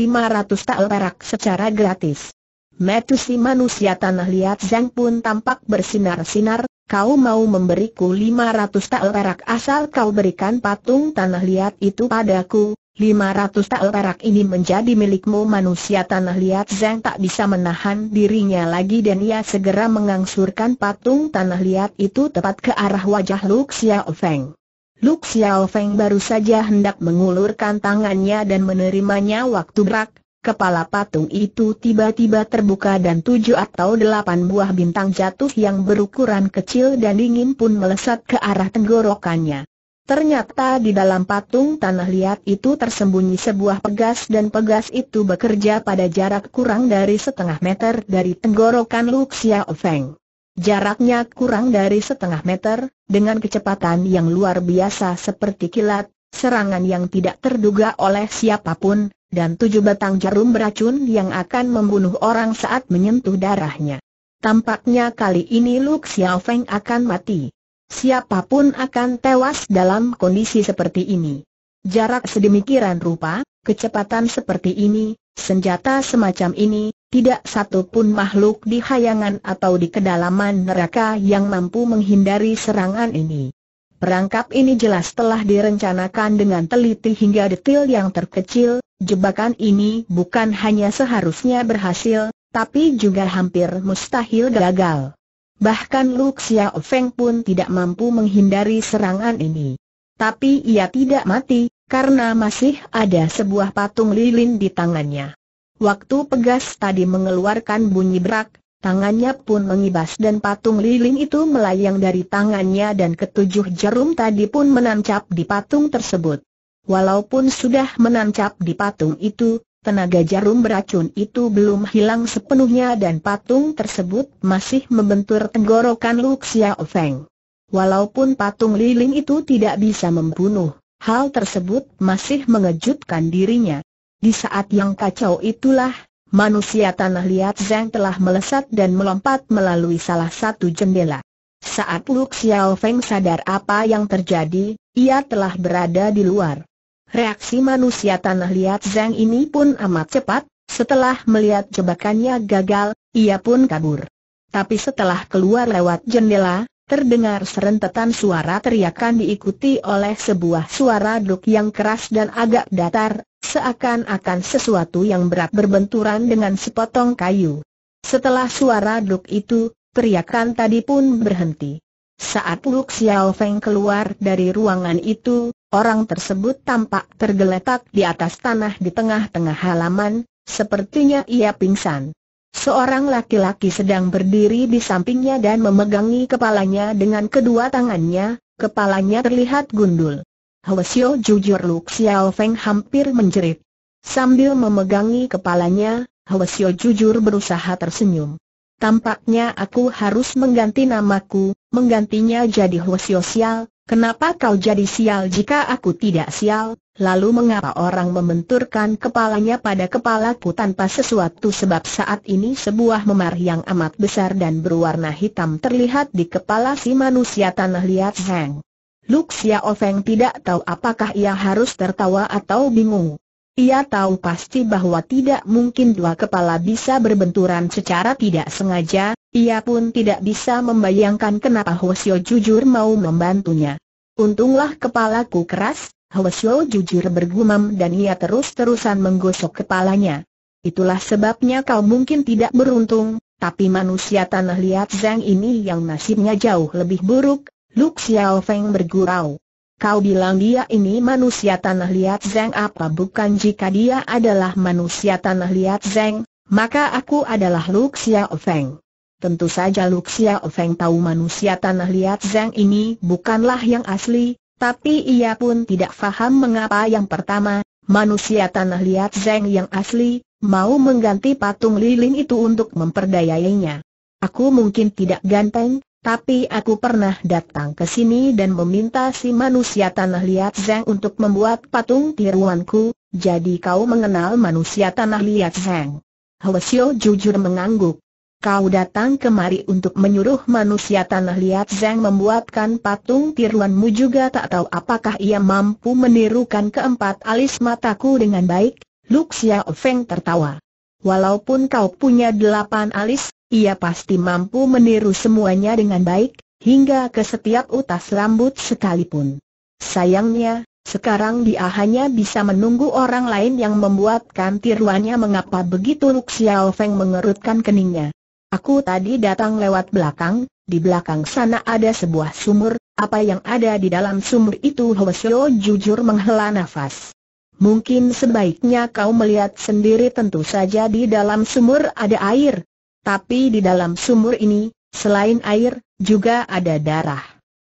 tael perak secara gratis. Metusi manusia tanah liat Zhang pun tampak bersinar-sinar, Kau mau memberiku 500 tael perak asal kau berikan patung tanah liat itu padaku, 500 tael perak ini menjadi milikmu manusia tanah liat Zeng tak bisa menahan dirinya lagi dan ia segera mengangsurkan patung tanah liat itu tepat ke arah wajah Luk Xiao Feng. Luk Feng baru saja hendak mengulurkan tangannya dan menerimanya waktu berak, kepala patung itu tiba-tiba terbuka dan tujuh atau delapan buah bintang jatuh yang berukuran kecil dan dingin pun melesat ke arah tenggorokannya. Ternyata di dalam patung tanah liat itu tersembunyi sebuah pegas dan pegas itu bekerja pada jarak kurang dari setengah meter dari tenggorokan Luxia Feng. Jaraknya kurang dari setengah meter, dengan kecepatan yang luar biasa seperti kilat, serangan yang tidak terduga oleh siapapun, dan tujuh batang jarum beracun yang akan membunuh orang saat menyentuh darahnya. Tampaknya kali ini Luk Xiao Feng akan mati. Siapapun akan tewas dalam kondisi seperti ini. Jarak sedemikian rupa, kecepatan seperti ini, senjata semacam ini, tidak satu pun makhluk di hayangan atau di kedalaman neraka yang mampu menghindari serangan ini. Perangkap ini jelas telah direncanakan dengan teliti hingga detail yang terkecil, Jebakan ini bukan hanya seharusnya berhasil, tapi juga hampir mustahil gagal. Bahkan Luxia Feng pun tidak mampu menghindari serangan ini. Tapi ia tidak mati, karena masih ada sebuah patung lilin di tangannya. Waktu pegas tadi mengeluarkan bunyi berak, tangannya pun mengibas dan patung lilin itu melayang dari tangannya dan ketujuh jarum tadi pun menancap di patung tersebut. Walaupun sudah menancap di patung itu, tenaga jarum beracun itu belum hilang sepenuhnya dan patung tersebut masih membentur tenggorokan Luxia Feng. Walaupun patung lilin itu tidak bisa membunuh, hal tersebut masih mengejutkan dirinya. Di saat yang kacau itulah, manusia tanah liat Zeng telah melesat dan melompat melalui salah satu jendela. Saat Luxia Feng sadar apa yang terjadi, ia telah berada di luar. Reaksi manusia tanah liat Zhang ini pun amat cepat, setelah melihat jebakannya gagal, ia pun kabur. Tapi setelah keluar lewat jendela, terdengar serentetan suara teriakan diikuti oleh sebuah suara duk yang keras dan agak datar, seakan-akan sesuatu yang berat berbenturan dengan sepotong kayu. Setelah suara duk itu, teriakan tadi pun berhenti. Saat Luk Xiao Feng keluar dari ruangan itu, Orang tersebut tampak tergeletak di atas tanah di tengah-tengah halaman, sepertinya ia pingsan. Seorang laki-laki sedang berdiri di sampingnya dan memegangi kepalanya dengan kedua tangannya, kepalanya terlihat gundul. Hwasyo jujur Luk Xiao Feng hampir menjerit. Sambil memegangi kepalanya, Hwasyo jujur berusaha tersenyum. Tampaknya aku harus mengganti namaku, menggantinya jadi Hwasyo Xiao, Kenapa kau jadi sial jika aku tidak sial? Lalu mengapa orang membenturkan kepalanya pada kepalaku tanpa sesuatu sebab saat ini sebuah memar yang amat besar dan berwarna hitam terlihat di kepala si manusia tanah liat Hang. Luk Xiao Feng tidak tahu apakah ia harus tertawa atau bingung. Ia tahu pasti bahwa tidak mungkin dua kepala bisa berbenturan secara tidak sengaja, ia pun tidak bisa membayangkan kenapa Hosio jujur mau membantunya. Untunglah kepalaku keras, Hosio jujur bergumam dan ia terus-terusan menggosok kepalanya. Itulah sebabnya kau mungkin tidak beruntung, tapi manusia tanah liat Zeng ini yang nasibnya jauh lebih buruk, Luk Xiao Feng bergurau. Kau bilang dia ini manusia tanah liat Zeng apa bukan jika dia adalah manusia tanah liat Zeng, maka aku adalah Luk Xiao Feng. Tentu saja Luxia Ofeng tahu manusia tanah liat Zeng ini bukanlah yang asli, tapi ia pun tidak faham mengapa yang pertama, manusia tanah liat Zeng yang asli, mau mengganti patung lilin itu untuk memperdayainya. Aku mungkin tidak ganteng, tapi aku pernah datang ke sini dan meminta si manusia tanah liat Zeng untuk membuat patung tiruanku, jadi kau mengenal manusia tanah liat Zeng. Hwasyo jujur mengangguk. Kau datang kemari untuk menyuruh manusia tanah liat Zeng membuatkan patung tiruanmu juga tak tahu apakah ia mampu menirukan keempat alis mataku dengan baik, Luxia Xiao Feng tertawa. Walaupun kau punya delapan alis, ia pasti mampu meniru semuanya dengan baik, hingga ke setiap utas rambut sekalipun. Sayangnya, sekarang dia hanya bisa menunggu orang lain yang membuatkan tiruannya mengapa begitu Luxia Xiao Feng mengerutkan keningnya. Aku tadi datang lewat belakang, di belakang sana ada sebuah sumur, apa yang ada di dalam sumur itu Hwasyo jujur menghela nafas. Mungkin sebaiknya kau melihat sendiri tentu saja di dalam sumur ada air. Tapi di dalam sumur ini, selain air, juga ada darah.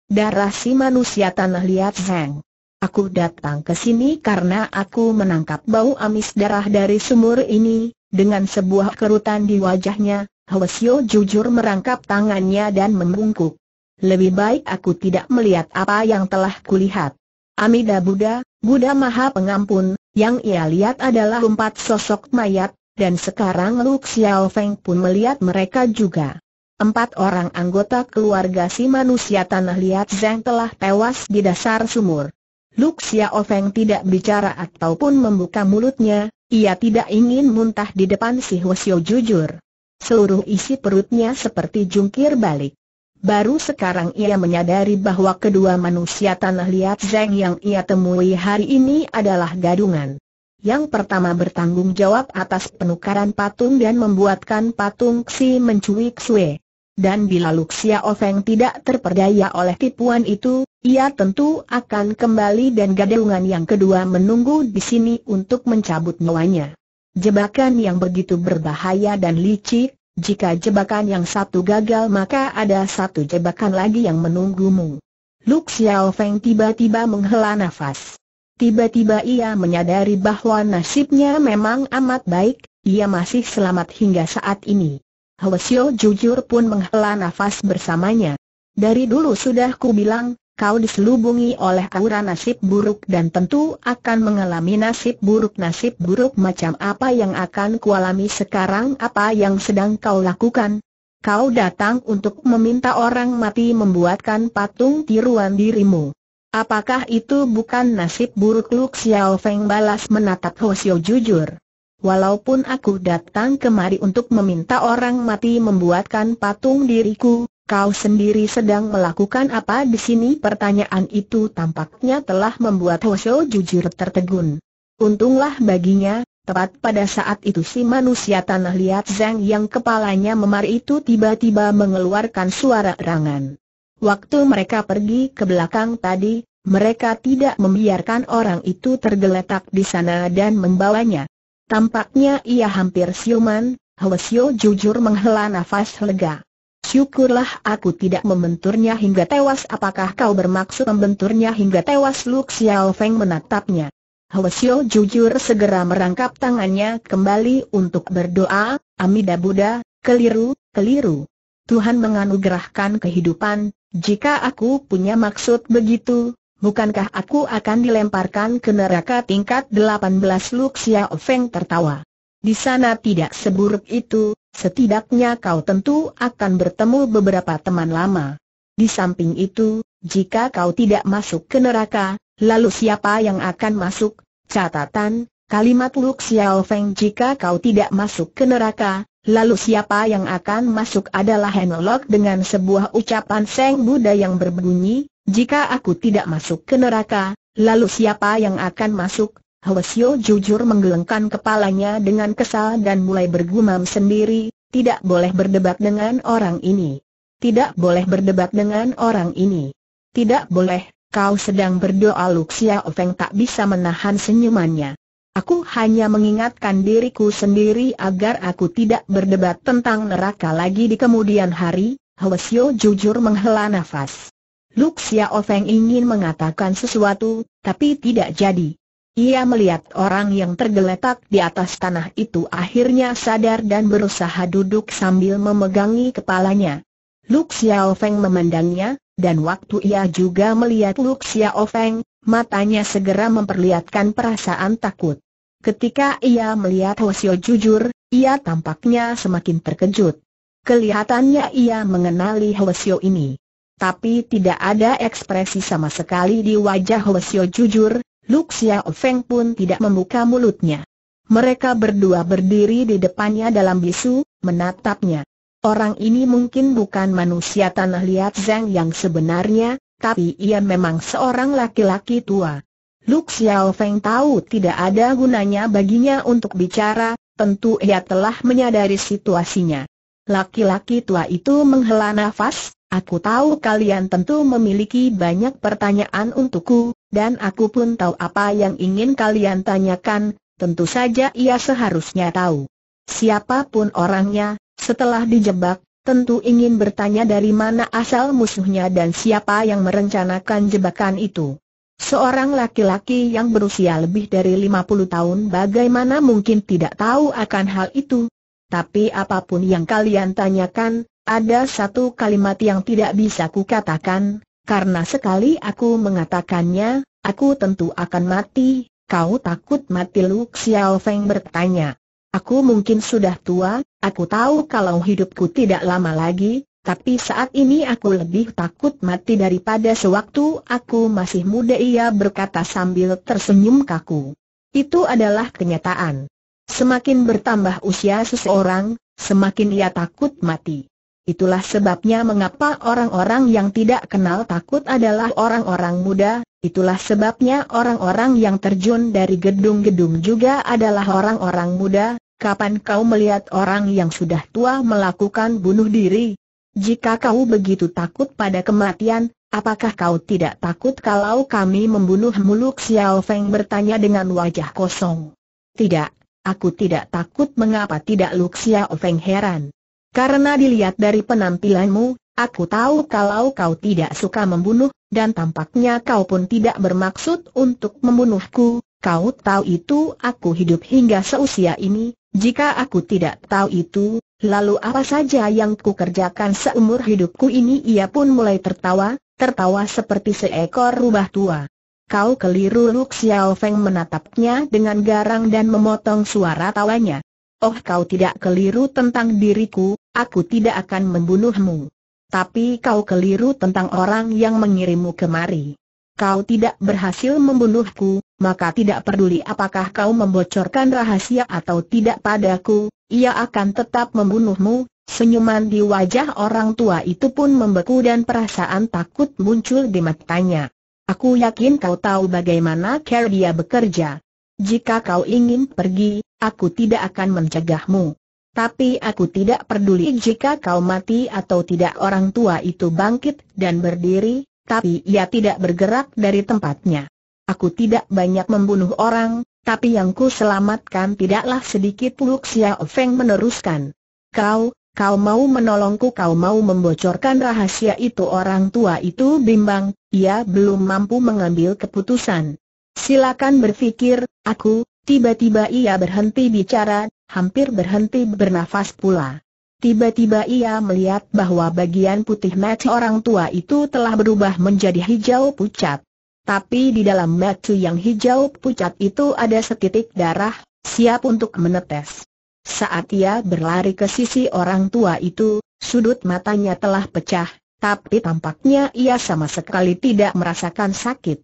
Darah si manusia tanah liat Zeng. Aku datang ke sini karena aku menangkap bau amis darah dari sumur ini, dengan sebuah kerutan di wajahnya, Hwasyo jujur merangkap tangannya dan membungkuk. Lebih baik aku tidak melihat apa yang telah kulihat. Amida Buddha, Buddha Maha Pengampun, yang ia lihat adalah empat sosok mayat, dan sekarang Lu Xiao Feng pun melihat mereka juga. Empat orang anggota keluarga si manusia tanah liat Zeng telah tewas di dasar sumur. Lu Xiao Feng tidak bicara ataupun membuka mulutnya, ia tidak ingin muntah di depan si Hwasyo jujur. Seluruh isi perutnya seperti jungkir balik. Baru sekarang ia menyadari bahwa kedua manusia tanah liat Zeng yang ia temui hari ini adalah gadungan. Yang pertama bertanggung jawab atas penukaran patung dan membuatkan patung Xi mencuri Xue. Dan bila Luxia Ofeng tidak terperdaya oleh tipuan itu, ia tentu akan kembali dan gadungan yang kedua menunggu di sini untuk mencabut nyawanya. Jebakan yang begitu berbahaya dan licik, jika jebakan yang satu gagal maka ada satu jebakan lagi yang menunggumu. Lu Xiao Feng tiba-tiba menghela nafas. Tiba-tiba ia menyadari bahwa nasibnya memang amat baik, ia masih selamat hingga saat ini. Hwasyo jujur pun menghela nafas bersamanya. Dari dulu sudah ku bilang, kau diselubungi oleh aura nasib buruk dan tentu akan mengalami nasib buruk. Nasib buruk macam apa yang akan kualami sekarang? Apa yang sedang kau lakukan? Kau datang untuk meminta orang mati membuatkan patung tiruan dirimu. Apakah itu bukan nasib buruk Lu Xiao Feng balas menatap Ho Xiao jujur? Walaupun aku datang kemari untuk meminta orang mati membuatkan patung diriku, Kau sendiri sedang melakukan apa di sini? Pertanyaan itu tampaknya telah membuat Hoso jujur tertegun. Untunglah baginya, tepat pada saat itu si manusia tanah liat Zhang yang kepalanya memar itu tiba-tiba mengeluarkan suara erangan. Waktu mereka pergi ke belakang tadi, mereka tidak membiarkan orang itu tergeletak di sana dan membawanya. Tampaknya ia hampir siuman, Hwasyo jujur menghela nafas lega. Syukurlah aku tidak membenturnya hingga tewas Apakah kau bermaksud membenturnya hingga tewas Lu Xiao Feng menatapnya Hwa jujur segera merangkap tangannya kembali untuk berdoa Amida Buddha, keliru, keliru Tuhan menganugerahkan kehidupan Jika aku punya maksud begitu Bukankah aku akan dilemparkan ke neraka tingkat 18 Lu Xiao Feng tertawa di sana tidak seburuk itu, Setidaknya kau tentu akan bertemu beberapa teman lama. Di samping itu, jika kau tidak masuk ke neraka, lalu siapa yang akan masuk? Catatan, kalimat Luk Xiao Feng jika kau tidak masuk ke neraka, lalu siapa yang akan masuk adalah Henolok dengan sebuah ucapan Seng Buddha yang berbunyi, jika aku tidak masuk ke neraka, lalu siapa yang akan masuk? Hwasyo jujur menggelengkan kepalanya dengan kesal dan mulai bergumam sendiri, tidak boleh berdebat dengan orang ini. Tidak boleh berdebat dengan orang ini. Tidak boleh, kau sedang berdoa Luxia Ofeng tak bisa menahan senyumannya. Aku hanya mengingatkan diriku sendiri agar aku tidak berdebat tentang neraka lagi di kemudian hari, Hwasyo jujur menghela nafas. Luxia Ofeng ingin mengatakan sesuatu, tapi tidak jadi. Ia melihat orang yang tergeletak di atas tanah itu akhirnya sadar dan berusaha duduk sambil memegangi kepalanya. Luk Xiao Feng memandangnya, dan waktu ia juga melihat Luk Xiao Feng, matanya segera memperlihatkan perasaan takut. Ketika ia melihat Xiu jujur, ia tampaknya semakin terkejut. Kelihatannya ia mengenali Xiu ini. Tapi tidak ada ekspresi sama sekali di wajah Xiu jujur, Luk Xiao Feng pun tidak membuka mulutnya. Mereka berdua berdiri di depannya dalam bisu, menatapnya. Orang ini mungkin bukan manusia tanah liat Zhang yang sebenarnya, tapi ia memang seorang laki-laki tua. Luk Xiao Feng tahu tidak ada gunanya baginya untuk bicara, tentu ia telah menyadari situasinya. Laki-laki tua itu menghela nafas, aku tahu kalian tentu memiliki banyak pertanyaan untukku, dan aku pun tahu apa yang ingin kalian tanyakan, tentu saja ia seharusnya tahu. Siapapun orangnya, setelah dijebak, tentu ingin bertanya dari mana asal musuhnya dan siapa yang merencanakan jebakan itu. Seorang laki-laki yang berusia lebih dari 50 tahun bagaimana mungkin tidak tahu akan hal itu? Tapi apapun yang kalian tanyakan, ada satu kalimat yang tidak bisa kukatakan, karena sekali aku mengatakannya, aku tentu akan mati, kau takut mati Lu Xiao Feng bertanya. Aku mungkin sudah tua, aku tahu kalau hidupku tidak lama lagi, tapi saat ini aku lebih takut mati daripada sewaktu aku masih muda ia berkata sambil tersenyum kaku. Itu adalah kenyataan. Semakin bertambah usia seseorang, semakin ia takut mati. Itulah sebabnya mengapa orang-orang yang tidak kenal takut adalah orang-orang muda, itulah sebabnya orang-orang yang terjun dari gedung-gedung juga adalah orang-orang muda, kapan kau melihat orang yang sudah tua melakukan bunuh diri? Jika kau begitu takut pada kematian, apakah kau tidak takut kalau kami membunuh muluk Xiao Feng bertanya dengan wajah kosong? Tidak, aku tidak takut mengapa tidak Lu Xiao Feng heran. Karena dilihat dari penampilanmu, aku tahu kalau kau tidak suka membunuh, dan tampaknya kau pun tidak bermaksud untuk membunuhku, kau tahu itu aku hidup hingga seusia ini, jika aku tidak tahu itu, lalu apa saja yang kukerjakan seumur hidupku ini ia pun mulai tertawa, tertawa seperti seekor rubah tua. Kau keliru Luk Xiao Feng menatapnya dengan garang dan memotong suara tawanya. Oh kau tidak keliru tentang diriku, Aku tidak akan membunuhmu. Tapi kau keliru tentang orang yang mengirimmu kemari. Kau tidak berhasil membunuhku, maka tidak peduli apakah kau membocorkan rahasia atau tidak padaku, ia akan tetap membunuhmu. Senyuman di wajah orang tua itu pun membeku dan perasaan takut muncul di matanya. Aku yakin kau tahu bagaimana dia bekerja. Jika kau ingin pergi, aku tidak akan mencegahmu. Tapi aku tidak peduli jika kau mati atau tidak orang tua itu bangkit dan berdiri, tapi ia tidak bergerak dari tempatnya. Aku tidak banyak membunuh orang, tapi yang ku selamatkan tidaklah sedikit puluk Xiao Feng meneruskan. Kau, kau mau menolongku kau mau membocorkan rahasia itu orang tua itu bimbang, ia belum mampu mengambil keputusan. Silakan berpikir, aku, tiba-tiba ia berhenti bicara hampir berhenti bernafas pula. Tiba-tiba ia melihat bahwa bagian putih mata orang tua itu telah berubah menjadi hijau pucat. Tapi di dalam mata yang hijau pucat itu ada setitik darah, siap untuk menetes. Saat ia berlari ke sisi orang tua itu, sudut matanya telah pecah, tapi tampaknya ia sama sekali tidak merasakan sakit.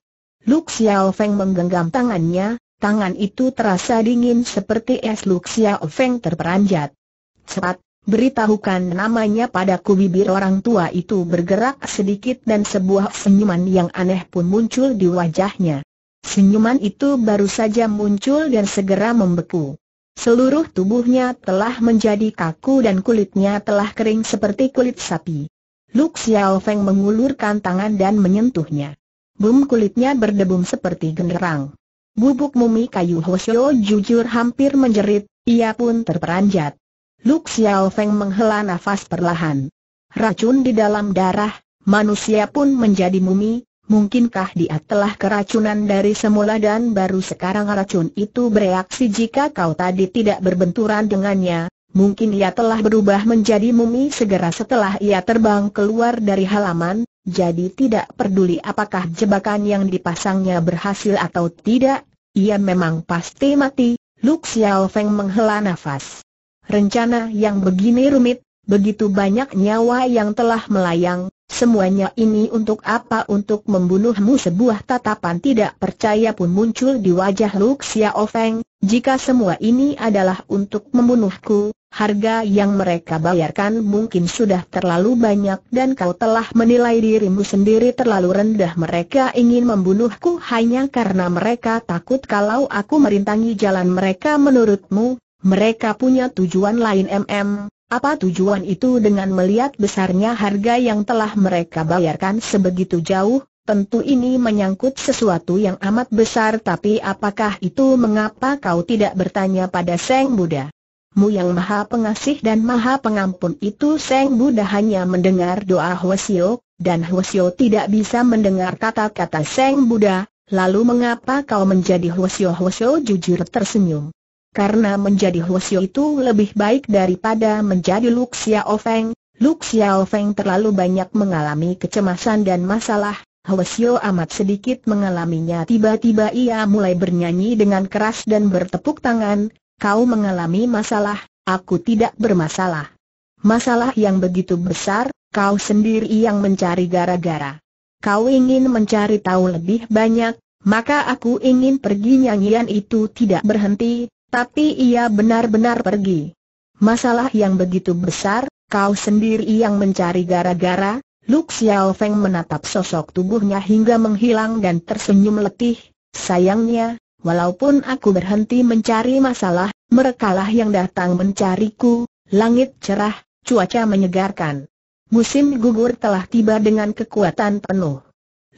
Luxiao Xiao Feng menggenggam tangannya, tangan itu terasa dingin seperti es Luxia Ofeng terperanjat. Cepat, beritahukan namanya padaku bibir orang tua itu bergerak sedikit dan sebuah senyuman yang aneh pun muncul di wajahnya. Senyuman itu baru saja muncul dan segera membeku. Seluruh tubuhnya telah menjadi kaku dan kulitnya telah kering seperti kulit sapi. Luk Xiao Feng mengulurkan tangan dan menyentuhnya. Bum kulitnya berdebum seperti genderang. Bubuk mumi kayu Hoshio jujur hampir menjerit, ia pun terperanjat. Luk Xiao Feng menghela nafas perlahan. Racun di dalam darah, manusia pun menjadi mumi, mungkinkah dia telah keracunan dari semula dan baru sekarang racun itu bereaksi jika kau tadi tidak berbenturan dengannya, Mungkin ia telah berubah menjadi mumi segera setelah ia terbang keluar dari halaman, jadi tidak peduli apakah jebakan yang dipasangnya berhasil atau tidak, ia memang pasti mati, Luk Xiao Feng menghela nafas. Rencana yang begini rumit, begitu banyak nyawa yang telah melayang, semuanya ini untuk apa untuk membunuhmu sebuah tatapan tidak percaya pun muncul di wajah Luk Xiao Feng, jika semua ini adalah untuk membunuhku, harga yang mereka bayarkan mungkin sudah terlalu banyak dan kau telah menilai dirimu sendiri terlalu rendah mereka ingin membunuhku hanya karena mereka takut kalau aku merintangi jalan mereka menurutmu, mereka punya tujuan lain MM, apa tujuan itu dengan melihat besarnya harga yang telah mereka bayarkan sebegitu jauh, Tentu ini menyangkut sesuatu yang amat besar tapi apakah itu mengapa kau tidak bertanya pada Seng Buddha? Mu yang maha pengasih dan maha pengampun itu Seng Buddha hanya mendengar doa Hwasyo, dan Hwasyo tidak bisa mendengar kata-kata Seng Buddha, lalu mengapa kau menjadi Hwasyo Hwasyo jujur tersenyum? Karena menjadi Hwasyo itu lebih baik daripada menjadi Luxia Ofeng, Luxia Ofeng terlalu banyak mengalami kecemasan dan masalah, Hwasyo amat sedikit mengalaminya tiba-tiba ia mulai bernyanyi dengan keras dan bertepuk tangan, kau mengalami masalah, aku tidak bermasalah. Masalah yang begitu besar, kau sendiri yang mencari gara-gara. Kau ingin mencari tahu lebih banyak, maka aku ingin pergi nyanyian itu tidak berhenti, tapi ia benar-benar pergi. Masalah yang begitu besar, kau sendiri yang mencari gara-gara, Luk Xiao Feng menatap sosok tubuhnya hingga menghilang dan tersenyum letih, sayangnya, walaupun aku berhenti mencari masalah, merekalah yang datang mencariku, langit cerah, cuaca menyegarkan. Musim gugur telah tiba dengan kekuatan penuh.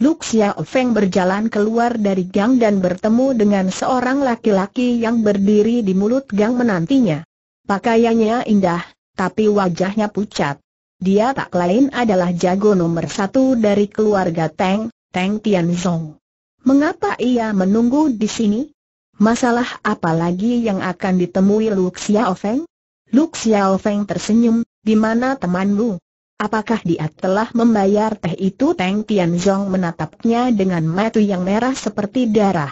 Luk Xiao Feng berjalan keluar dari gang dan bertemu dengan seorang laki-laki yang berdiri di mulut gang menantinya. Pakaiannya indah, tapi wajahnya pucat. Dia tak lain adalah jago nomor satu dari keluarga Teng, Teng Tianzong. Mengapa ia menunggu di sini? Masalah apa lagi yang akan ditemui Lu Xiaofeng? Lu Xiaofeng tersenyum, di mana temanmu? Apakah dia telah membayar teh itu? Teng Tianzong menatapnya dengan mata yang merah seperti darah.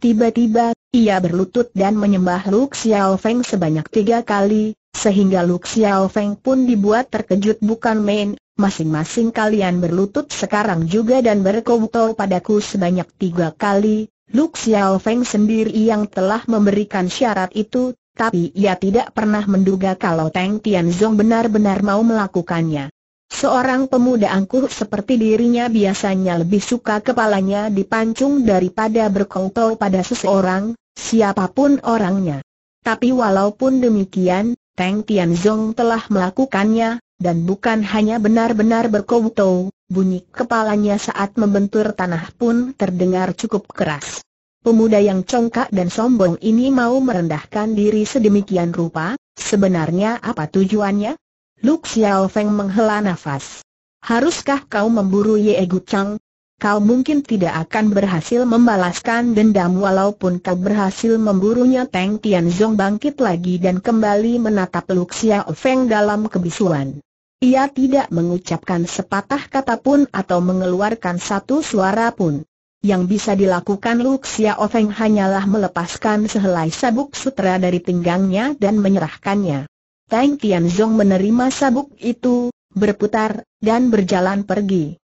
Tiba-tiba, ia berlutut dan menyembah Lu Xiaofeng sebanyak tiga kali, sehingga Lu Xiao Feng pun dibuat terkejut bukan main, masing-masing kalian berlutut sekarang juga dan berkobuto padaku sebanyak tiga kali, Lu Xiao Feng sendiri yang telah memberikan syarat itu, tapi ia tidak pernah menduga kalau Teng Tianzong benar-benar mau melakukannya. Seorang pemuda angkuh seperti dirinya biasanya lebih suka kepalanya dipancung daripada berkongtol pada seseorang, siapapun orangnya. Tapi walaupun demikian, Teng Tianzong telah melakukannya, dan bukan hanya benar-benar berkobuto, bunyi kepalanya saat membentur tanah pun terdengar cukup keras. Pemuda yang congkak dan sombong ini mau merendahkan diri sedemikian rupa, sebenarnya apa tujuannya? Lu Xiao Feng menghela nafas. Haruskah kau memburu Ye Gu Chang, kau mungkin tidak akan berhasil membalaskan dendam walaupun kau berhasil memburunya Teng Tianzong bangkit lagi dan kembali menatap Luxia Feng dalam kebisuan. Ia tidak mengucapkan sepatah kata pun atau mengeluarkan satu suara pun. Yang bisa dilakukan Luxia Feng hanyalah melepaskan sehelai sabuk sutra dari pinggangnya dan menyerahkannya. Tang Tianzong menerima sabuk itu, berputar, dan berjalan pergi.